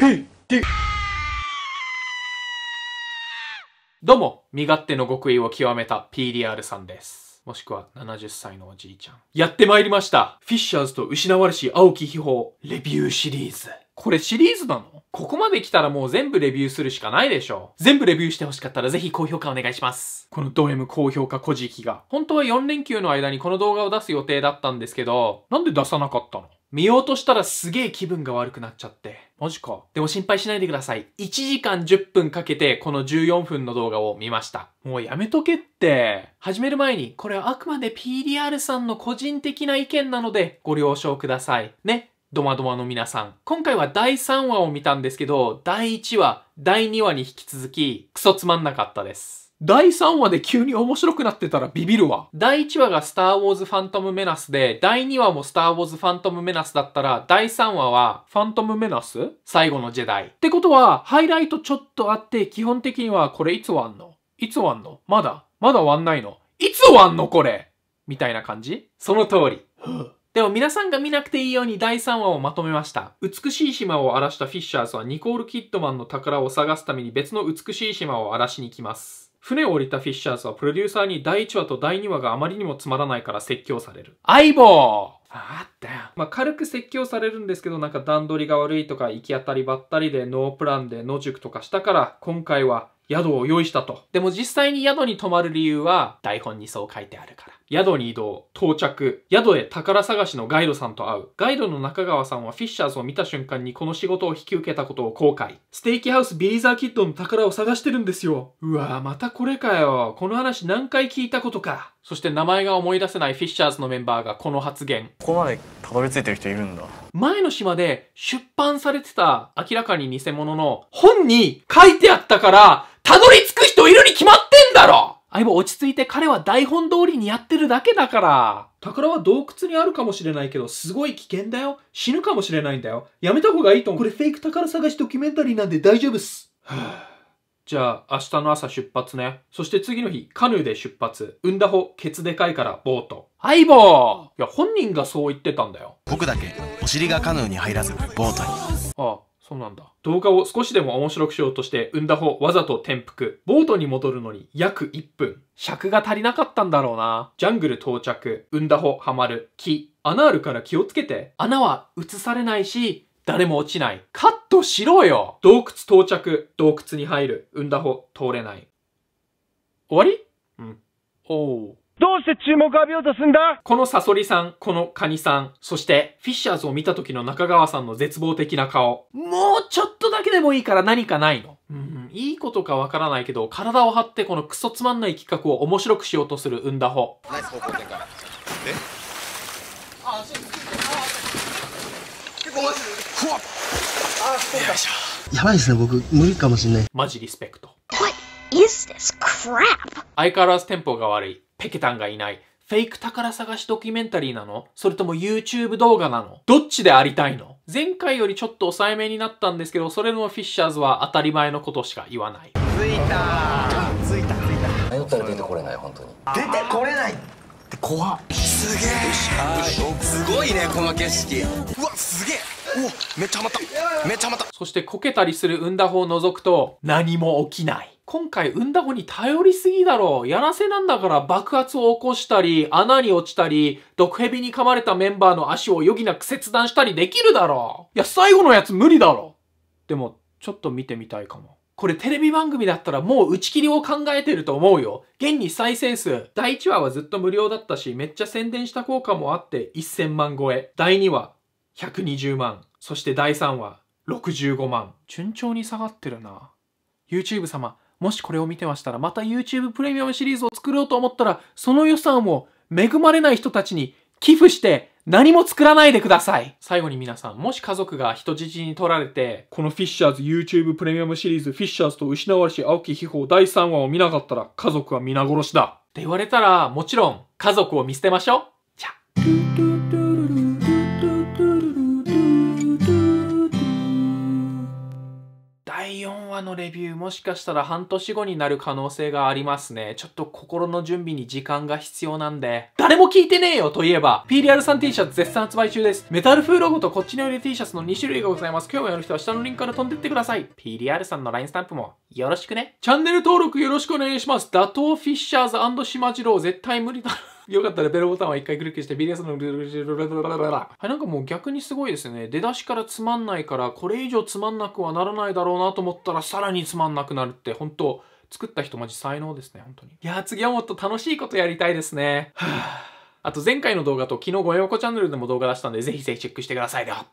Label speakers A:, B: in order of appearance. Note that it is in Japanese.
A: p どうも、身勝手の極意を極めた PDR さんです。もしくは70歳のおじいちゃん。やってまいりました。フィッシャーズと失われし青き秘宝、レビューシリーズ。これシリーズなのここまで来たらもう全部レビューするしかないでしょ。全部レビューして欲しかったらぜひ高評価お願いします。このド M 高評価小じきが。本当は4連休の間にこの動画を出す予定だったんですけど、なんで出さなかったの見ようとしたらすげえ気分が悪くなっちゃって。マジか。でも心配しないでください。1時間10分かけてこの14分の動画を見ました。もうやめとけって。始める前に、これはあくまで PDR さんの個人的な意見なのでご了承ください。ね。ドマドマの皆さん。今回は第3話を見たんですけど、第1話、第2話に引き続き、クソつまんなかったです。第3話で急に面白くなってたらビビるわ。第1話がスターウォーズファントムメナスで、第2話もスターウォーズファントムメナスだったら、第3話はファントムメナス最後のジェダイ。ってことは、ハイライトちょっとあって、基本的にはこれいつ終わんのいつ終わんのまだまだ終わんないのいつ終わんのこれみたいな感じその通り。でも皆さんが見なくていいように第3話をまとめました。美しい島を荒らしたフィッシャーズはニコール・キッドマンの宝を探すために別の美しい島を荒らしに来ます。船を降りたフィッシャーズはプロデューサーに第1話と第2話があまりにもつまらないから説教される。相棒あったよ。まあ、軽く説教されるんですけど、なんか段取りが悪いとか、行き当たりばったりで、ノープランで野宿とかしたから、今回は宿を用意したと。でも実際に宿に泊まる理由は、台本にそう書いてあるから。宿に移動、到着、宿へ宝探しのガイドさんと会う。ガイドの中川さんはフィッシャーズを見た瞬間にこの仕事を引き受けたことを後悔。ステーキハウスビリーザーキッドの宝を探してるんですよ。うわぁ、またこれかよ。この話何回聞いたことか。そして名前が思い出せないフィッシャーズのメンバーがこの発言。ここまでたどり着いてる人いるんだ。前の島で出版されてた明らかに偽物の本に書いてあったから、たどり着く人いるに決まってんだろ相棒落ち着いて彼は台本通りにやってるだけだから。宝は洞窟にあるかもしれないけど、すごい危険だよ。死ぬかもしれないんだよ。やめた方がいいと思う。これフェイク宝探しドキュメンタリーなんで大丈夫っす。じゃあ、明日の朝出発ね。そして次の日、カヌーで出発。産んだほ、ケツでかいからボート。相棒いや、本人がそう言ってたんだよ。僕だけ、お尻がカヌーに入らず、ボートに。ああ、そうなんだ。動画を少しでも面白くしようとして、産んだ方わざと転覆。ボートに戻るのに約1分。尺が足りなかったんだろうな。ジャングル到着。産んだ方ハマる。木。穴あるから気をつけて。穴は映されないし、誰も落ちない。カットしろよ洞窟到着。洞窟に入る。産んだ方通れない。終わりうん。おう。どうして注目浴びようとすんだこのサソリさん、このカニさん、そしてフィッシャーズを見た時の中川さんの絶望的な顔。もうちょっとだけでもいいから何かないのうん、いいことかわからないけど、体を張ってこのクソつまんない企画を面白くしようとするんだほ。ナイス方向転換。えあ、結構マジで。ふわっあ、そうか。しょ。やばいですね、僕、無理かもしんない。マジリスペクト。What is this crap? 相変わらずテンポが悪い。ペケタンがいない、フェイク宝探しドキュメンタリーなのそれとも YouTube 動画なのどっちでありたいの前回よりちょっと抑えめになったんですけど、それのフィッシャーズは当たり前のことしか言わない。ついたついたついた迷ったら出てこれない、本当に。出てこれないって怖っ。すげえすごいね、この景色。うわ、すげえおめっちゃまっためっちゃまったそしてこけたりする産んだ方を除くと何も起きない今回産んだ子に頼りすぎだろ。やらせなんだから爆発を起こしたり、穴に落ちたり、毒蛇に噛まれたメンバーの足を余儀なく切断したりできるだろ。いや、最後のやつ無理だろ。でも、ちょっと見てみたいかも。これテレビ番組だったらもう打ち切りを考えてると思うよ。現に再生数。第1話はずっと無料だったし、めっちゃ宣伝した効果もあって1000万超え。第2話、120万。そして第3話、65万。順調に下がってるな。YouTube 様、もしこれを見てましたら、また YouTube プレミアムシリーズを作ろうと思ったら、その予算を恵まれない人たちに寄付して何も作らないでください最後に皆さん、もし家族が人質に取られて、このフィッシャーズ YouTube プレミアムシリーズフィッシャーズと失われし青木秘宝第3話を見なかったら家族は皆殺しだって言われたら、もちろん家族を見捨てましょうじゃあ。話のレビューもしかしたら半年後になる可能性がありますね。ちょっと心の準備に時間が必要なんで。誰も聞いてねえよといえば、PDR さん T シャツ絶賛発売中です。メタル風ロゴとこっちのより T シャツの2種類がございます。興味ある人は下のリンクから飛んでってください。PDR さんの LINE スタンプもよろしくね。チャンネル登録よろしくお願いします。打倒フィッシャーズ島次郎絶対無理だ。よかったらベルボタンは一回クリックして b s のルルルルルルルルはい、なんかもう逆にすごいですね。出だしからつまんないから、これ以上つまんなくはならないだろうなと思ったら、さらにつまんなくなるって、本当作った人マジ才能ですね、本当に。いやー、次はもっと楽しいことやりたいですね。はぁ。あと前回の動画と昨日ごよこチャンネルでも動画出したんで、ぜひぜひチェックしてくださいよ。